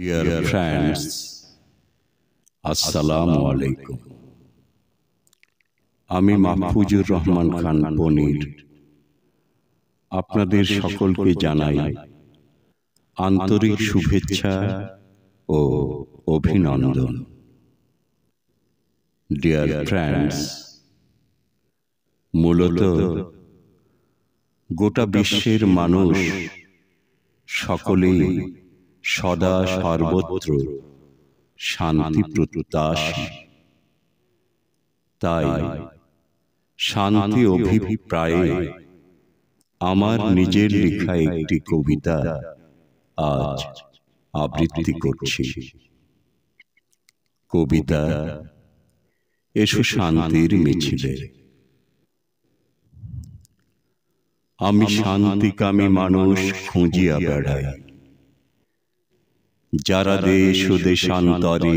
Dear friends, Assalamu alaikum. আমি মাহফুজুর রহমান খান পনির আপনাদের সকলকে জানাই আন্তরিক শুভেচ্ছা ও অভিনন্দন ডিয়ার ফ্রেন্ডস মূলত গোটা বিশ্বের মানুষ সকলেই সদা সর্বত্র শান্তি প্রত্যাশী তাই শান্তি অভিপ্রায়ে আমার নিজের লেখা একটি কবিতা আজ আবৃত্তি করছি কবিতা এসো শান্তির মিছিলে আমি শান্তিকামী মানুষ খুঁজিয়া বেড়াই যারা দেশ ও দেশান্তরে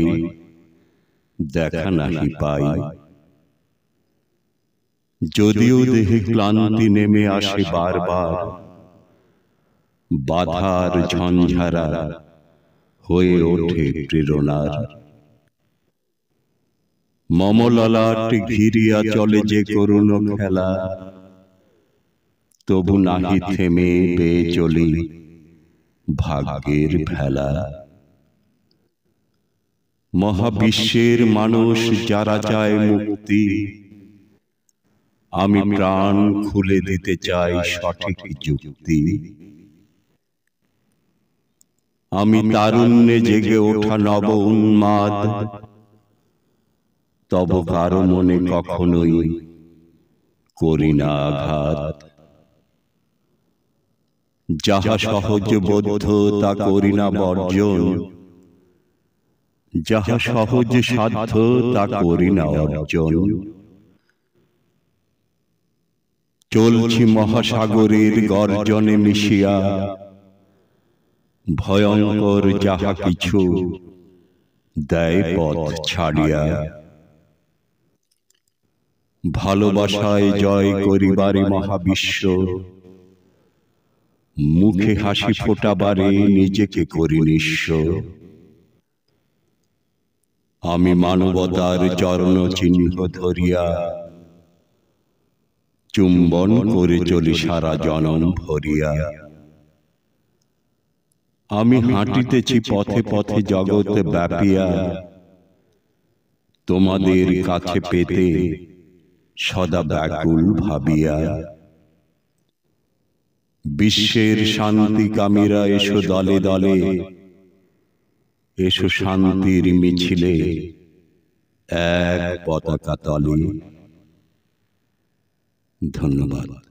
দেখা নাহি পাই যদিও দেহে ক্লান্তি নেমে আসে বারবার বাধার ঝঞ্ঝারা হয়ে ওঠে প্রেরণার মমলালাট ঘিরিয়া চলে যে করুণ খেলা তবু নাহি থেমে পেয়ে চলি ভাগের ভেলা মহাবিশ্বের মানুষ যারা চায় মুক্তি আমি প্রাণ খুলে দিতে চাই সঠিক যুক্তি আমি তারুণ্যে জেগে ওঠা নব উন্মাদ তব কারো মনে কখনোই করি না আঘাত যাহা সহজ বোধ তা করি না বর্জন যাহা সহজ সাধ্য তা করি না অর্জন চলছি মহাসাগরের গর্জনে মিশিয়া ভয়ঙ্কর যাহা কিছু দেয় পথ ছাড়িয়া ভালোবাসায় জয় করিবারে মহাবিশ্ব মুখে হাসি ফোটাবারে নিজেকে করি নিঃস্ব আমি মানবতার চরণ চিহ্ন ধরিয়া চুম্বন করে চলি সারা জনম ভরিয়া আমি হাঁটিতেছি পথে পথে জগৎ ব্যাপিয়া তোমাদের কাছে পেতে সদা ব্যাকুল ভাবিয়া বিশ্বের শান্তিকামীরা এসো দলে দলে এসো শান্তির মিছিলে এক পতাকা তলে ধন্যবাদ